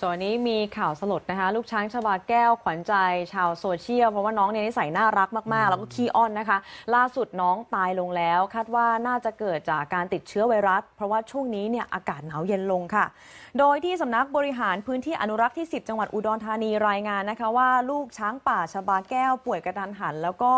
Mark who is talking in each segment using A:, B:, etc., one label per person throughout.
A: ส่วนนี้มีข่าวสลดนะคะลูกช้างชบาแก้วขวัญใจ ชาวโซเชียลเพราะว่าน้องเนี่ยนิสัยน่ารักมาก ๆ แล้วก็ขี้อ้อนนะคะ ล่าสุดน้องตายลงแล้วคาดว่าน่าจะเกิดจากการติดเชื้อไวรัส เพราะว่าช่วงนี้เนี่ยอากาศหนาวเย็นลงค่ะ โดยที่สำนักบริหารพื้นที่อนุรักษ์ที่ 10 จังหวัดอุดรธานีรายงานนะคะ ว่าลูกช้างป่าชบาแก้วป่วยกระดันหัน แล้วก็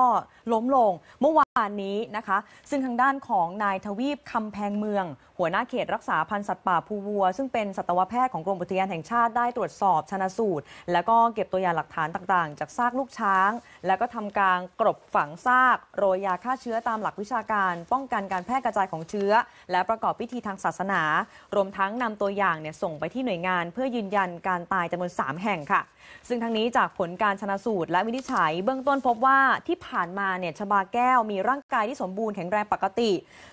A: ล้มลงเมื่อวานานนี้นะคะ ซึ่งทางด้านของนายทวีปคำแพงเมือง หัวหน้าเขตรักษาพันธุ์สัตว์ป่าภูวัวซึ่งเป็นสัตวแพทย์ของกรมอุทยานแห่งชาติได้ตรวจสอบชนะสูตร แล้วก็เก็บตัวอย่างหลักฐานต่างๆ จากซากลูกช้าง แล้วก็ทำการกรบฝังซากโรยยาฆ่าเชื้อตามหลักวิชาการ ป้องกันการแพร่กระจายของเชื้อและประกอบพิธีทางศาสนา รวมทั้งนำตัวอย่างเนี่ยส่งไปที่หน่วยงาน เพื่อยืนยันการตายจำนวน3แห่งค่ะ ซึ่งทั้งนี้จากผลการชนะสูตรและวินิจฉัยเบื้องต้นพบว่าที่ผ่านมาเนี่ยชบาแก้วมีร่างกายที่สมบูรณ์แข็งแรงปกติ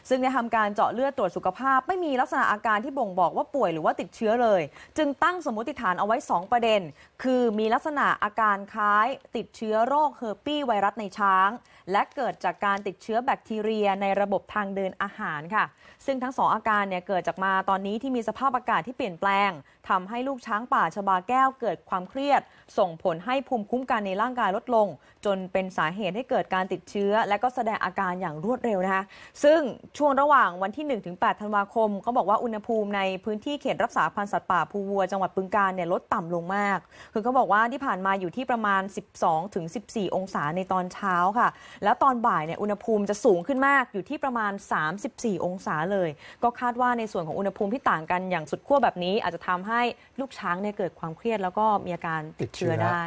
A: ซึ่งได้ทำการเจาะเลือดตรวจสุขภาพ ไม่มีลักษณะอาการที่บ่งบอกว่าป่วยหรือว่าติดเชื้อเลย จึงตั้งสมมติฐานเอาไว้ 2 ประเด็น คือมีลักษณะอาการคล้ายติดเชื้อโรคเฮอร์ปี้ไวรัสในช้าง และเกิดจากการติดเชื้อแบคทีเรียในระบบทางเดินอาหารค่ะ ซึ่งทั้งสองอาการเนี่ยเกิดจากมาตอนนี้ที่มีสภาพอากาศที่เปลี่ยนแปลง ทำให้ลูกช้างป่าชบาแก้ว เกิดความเครียด ส่งผลให้ภูมิคุ้มกันในร่างกายลดลง จนเป็นสาเหตุให้เกิดการติดเชื้อและก็แสดงอาการอย่างรวดเร็วนะคะ ซึ่งช่วงระหว่างวันที่ 1-8ถึงธันวาคมเขาบอกว่า อุณหภูมิในพื้นที่เขตรักษาพันธุ์สัตว์ป่าภูวัว จังหวัดบึงกาฬเนี่ยลดต่ำลงมาก คือเขาบอกว่าที่ผ่านมาอยู่ที่ประมาณ 12-14 องศาในตอนเช้าค่ะ แล้วตอนบ่ายเนี่ยอุณหภูมิจะสูงขึ้นมากอยู่ที่ประมาณ 34 องศาเลย ก็คาดว่าในส่วนของอุณหภูมิที่ต่างกันอย่างสุดขั้วแบบนี้ อาจจะทำให้ลูกช้างเนี่ยเกิดความเครียดแล้วก็มีอาการติดเชื้อได้